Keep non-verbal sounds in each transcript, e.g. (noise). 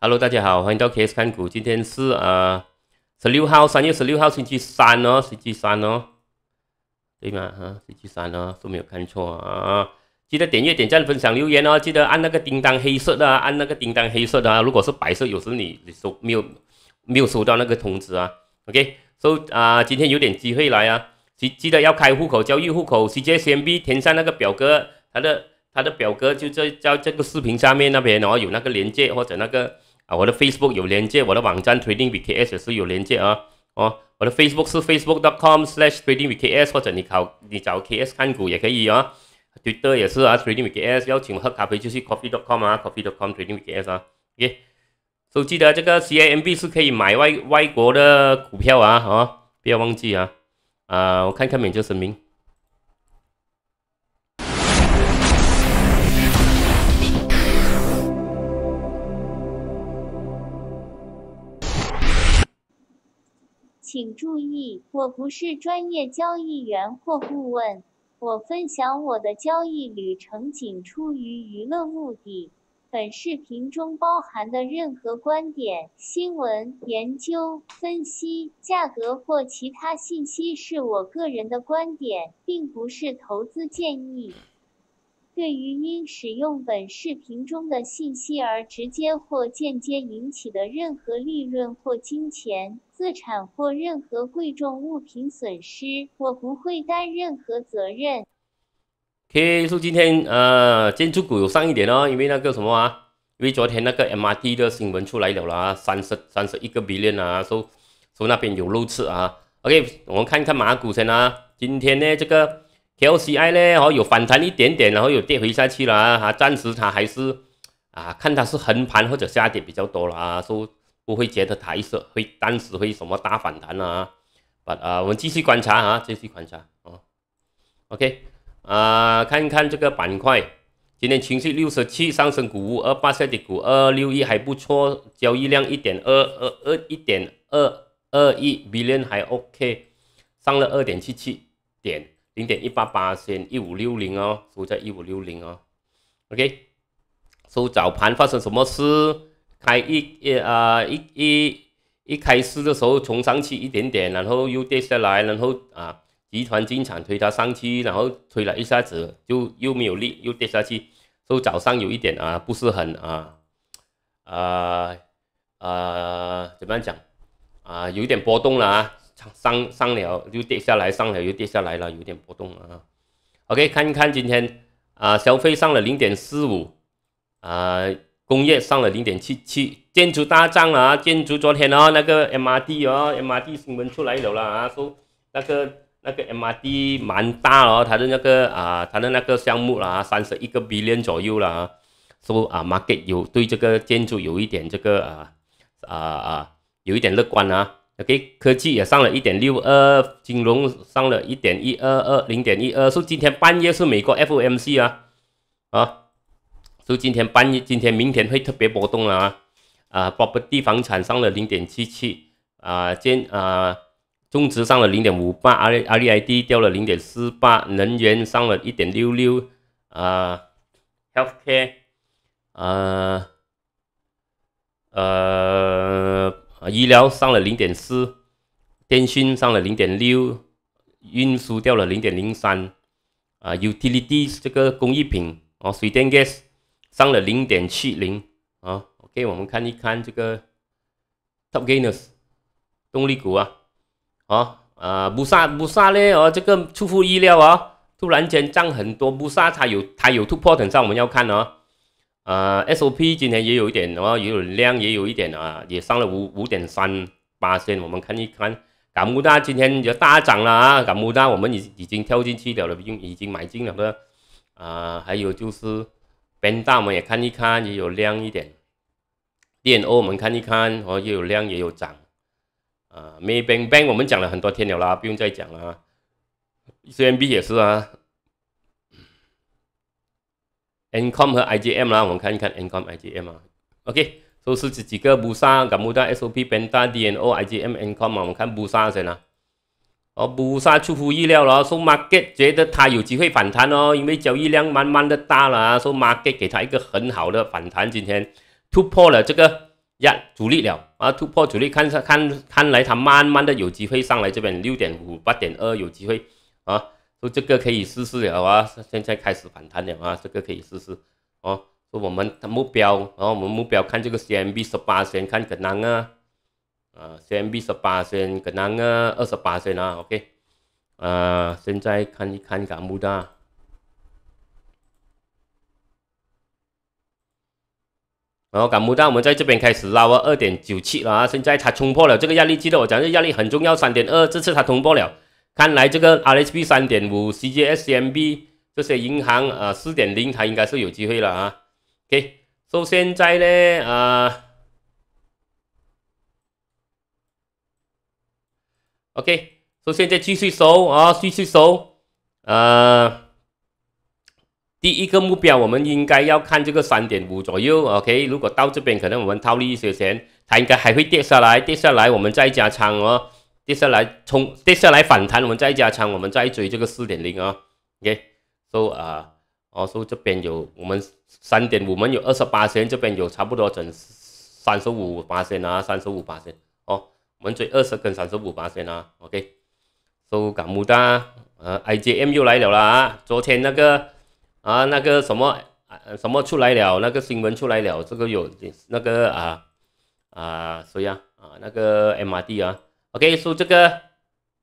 Hello，大家好，欢迎到 K 看股。今天是呃十六号，三月十六号，星期三哦，星期三哦，对吗？啊，星期三哦，都没有看错啊。记得点阅、点赞、分享、留言哦。记得按那个叮当黑色的，按那个叮当黑色的。啊。如果是白色，有时你你收没有没有收到那个通知啊？OK，收啊。今天有点机会来啊。记记得要开户口，交易户口直接先 b 填上那个表格，他的他的表格就在在这个视频下面那边然后有那个链接或者那个。啊，我的 Facebook 有连接，我的网站 Trading VKS 是有连接啊。哦，我的 Facebook 是 Facebook.com/slash Trading VKS，或者你考你找 KS 看股也可以啊。Twitter 也是啊，Trading VKS 邀请喝咖啡就是 Coffee.com 啊，Coffee.com Trading VKS 啊。OK，都记得这个 C i M B 是可以买外外国的股票啊。哦，不要忘记啊。啊，我看看免责声明。请注意，我不是专业交易员或顾问。我分享我的交易旅程仅出于娱乐目的。本视频中包含的任何观点、新闻、研究、分析、价格或其他信息是我个人的观点，并不是投资建议。对于因使用本视频中的信息而直接或间接引起的任何利润或金钱、资产或任何贵重物品损失，我不会担任何责任。K 说今天呃，建筑股有上一点哦，因为那个什么啊，因为昨天那个 MRT 的新闻出来了啦，三十三十一个 billion 啊，说说那边有漏次啊。OK，我们看一看马股先啊，今天呢这个。K O C I 呢？哦，有反弹一点点，然后有跌回下去了啊！暂时它还是啊，看它是横盘或者下跌比较多了啊，说不会觉得一是会暂时会什么大反弹了啊？反啊，我们继续观察啊，继续观察啊 O K 啊，看一看这个板块，今天情绪六十七，上升股二八下跌股二六一还不错，交易量一点二二二一点二二一 billion 还 O K，上了二点七七点。零点一八八千一五六零哦，收在一五六零哦。OK，收早盘发生什么事？开一啊一一一开始的时候冲上去一点点，然后又跌下来，然后啊集团进场推它上去，然后推了一下子就又没有力，又跌下去。收早上有一点啊不是很啊啊啊怎么样讲啊，有一点波动了啊。上上上又跌下来，上了又跌下来了，有点波动啊。OK，看一看今天啊，消费上了零点四五，啊，工业上了零点七七，建筑大涨了啊！建筑昨天哦，那个 MRT 哦，MRT 新闻出来了啊，说那个那个 MRT 蛮大哦，它的那个啊，它的那个项目啦，三十一个 billion 左右啦。说啊，market 有对这个建筑有一点这个啊啊，有一点乐观啊。OK，科技也上了一点六二金融上了一点一二二，零点一二。说今天半夜是美国 FMC 啊啊，说今天半夜，今天明天会特别波动了啊啊，包括地房产上了零点七七啊，建啊，中值上了零点五八 r R D I D 掉了零点四八，能源上了一点六六啊，Healthcare 啊呃。医疗上了零点四，电信上了零点六，运输掉了零点零三，啊，U T i L i t s 这个工艺品哦，水电 gas 上了零点七零，啊，OK，我们看一看这个 Top Gainers 动力股啊，啊啊，不萨不萨嘞，哦，这个出乎意料啊，突然间涨很多，不萨它有它有突破等下我们要看哦。呃，S O P 今天也有一点，后也有量，也有一点啊，也上了五五点三八线。我们看一看，港务大今天就大涨了啊，港务大我们已已经跳进去了了，经已经买进了个啊，还有就是边大我们也看一看，也有量一点，电欧我们看一看，哦，也有量也有涨啊，May Bank Bank 我们讲了很多天了啦，不用再讲了，C 啊。m B 也是啊。Ncom 和 IGM 啦，我们看一看 Ncom、IGM 啊。OK，都是这几个布莎，感不到 SOP、b e DNO、IGM、Ncom 啊。我们看布莎先呢？哦，布莎出乎意料了，说 Market 觉得它有机会反弹哦，因为交易量慢慢的大了啊。说 Market 给它一个很好的反弹，今天突破了这个压阻力了啊，突破阻力，看看看来它慢慢的有机会上来这边六点五、八点二有机会啊。说这个可以试试了啊！现在开始反弹了啊！这个可以试试哦。说我们的目标然后我们目标看这个 C M B 十八先看可能啊，啊 C M B 十八先可能啊二十八先啊，OK。啊，现在看一看港不蛋，然后港木蛋我们在这边开始拉啊，二点九七啊！现在它冲破了这个压力记得我讲这压力很重要，三点二，这次它突破了。看来这个 RHB 三点五 CJSMB 这些银行啊，四点零它应该是有机会了啊。OK，所以现在呢啊，OK，所以现在继续收啊，继续收。呃，第一个目标我们应该要看这个三点五左右。OK，如果到这边可能我们套利一些钱，它应该还会跌下来，跌下来我们再加仓哦。接下来冲，接下来反弹，我们再加仓，我们再追这个四点零啊。OK，s o 啊，我说这边有我们三点五，我们有二十八线，这边有差不多整三十五八线啊，三十五八线哦，我们追二十跟三十五八线啊。OK，说港木大，呃，I J M 又来了啦昨天那个啊，那个什么什么出来了，那个新闻出来了，这个有那个啊啊谁啊啊那个 M R D 啊。OK，说这个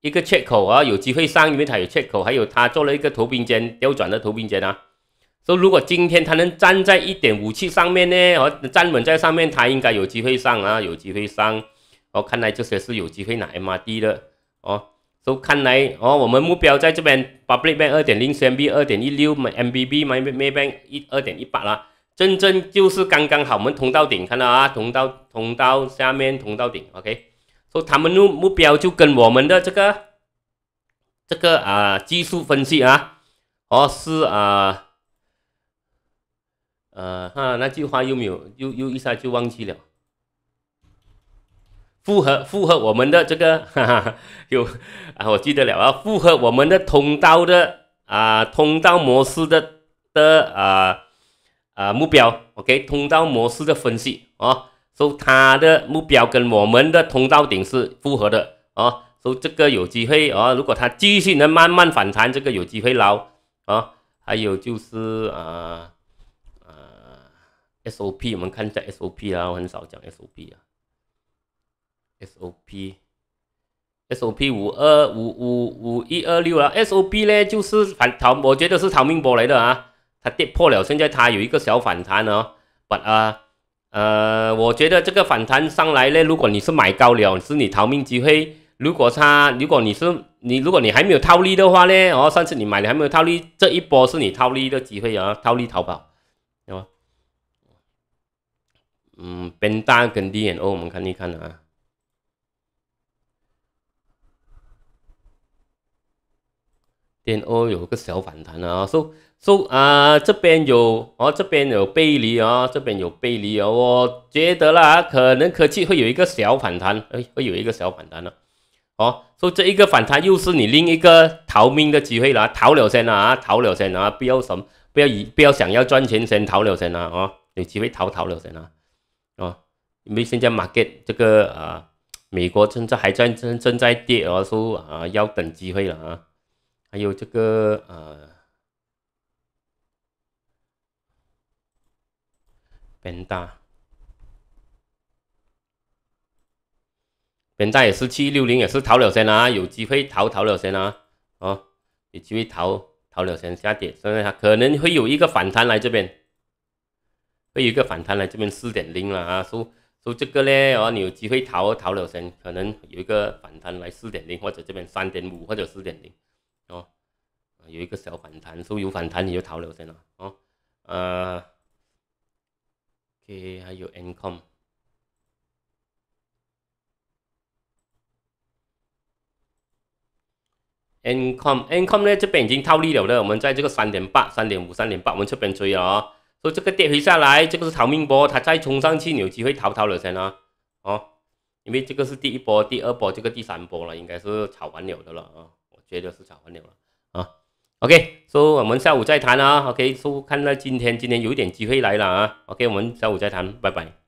一个缺口啊，有机会上，因为它有缺口，还有它做了一个头屏间调转的头屏间啊。说如果今天它能站在一点五七上面呢，和站稳在上面，它应该有机会上啊，有机会上。哦，看来这些是有机会拿 M R D 的。哦，说看来哦，我们目标在这边，Public Bank 二点零三 B，二点一六 M B B 买 p u b l Bank 一二点一八啦。真正就是刚刚好，我们通到顶，看到啊，通到通到下面，通到顶，OK。说他们目目标就跟我们的这个这个啊技术分析啊，哦是啊呃哈那句话又没有又又一下就忘记了？符合符合我们的这个哈哈 (laughs) 有啊我记得了啊，符合我们的通道的啊通道模式的的啊啊目标 OK 通道模式的分析啊。说他的目标跟我们的通道顶是符合的啊，说这个有机会啊，如果它继续能慢慢反弹，这个有机会捞啊。还有就是啊啊，SOP 我们看一下 SOP 啊，我很少讲 SOP 啊，SOP，SOP 五二五五五一二六啊，SOP 呢就是反逃，我觉得是逃命波来的啊，它跌破了，现在它有一个小反弹哦，把啊。呃，我觉得这个反弹上来呢，如果你是买高了，是你逃命机会；如果他，如果你是你，如果你还没有套利的话呢，哦，上次你买了还没有套利，这一波是你套利的机会啊，套利淘宝，对吧？嗯，边大跟 D N O 我们看一看啊，D N O 有个小反弹啊，说。说啊，这边有哦，这边有背离啊，这边有背离啊，我觉得啦，可能科技会有一个小反弹，哎，会有一个小反弹了。哦，说这一个反弹又是你另一个逃命的机会了，逃了先啦啊，逃了先啊，不要什么，不要以不要想要赚钱先逃了先啦、啊，有机会逃逃了先啦、啊，因为现在 market 这个啊，美国正在还在正正在跌啊，说啊要等机会了啊，还有这个啊。边大，边大也是七六零，也是逃了先啦，有机会逃逃了先啦，哦，有机会逃逃了先下跌，所以它可能会有一个反弹来这边，会有一个反弹来这边四点零了啊，说说这个嘞，哦，你有机会逃逃了先，可能有一个反弹来四点零，或者这边三点五或者四点零，哦，有一个小反弹，说有反弹你就逃了先啦，哦，呃。诶，还有 income，income income 呢？这边已经套利了的，我们在这个三点八、三点五、三点八，我们这边追了啊。所以这个跌回下来，这个是逃命波，它再冲上去，你有机会逃逃了先啊。哦，因为这个是第一波、第二波、这个第三波了，应该是炒完牛的了啊。我觉得是炒完牛了。OK，说我们下午再谈啊。OK，说看到今天今天有一点机会来了啊。OK，我们下午再谈，拜拜。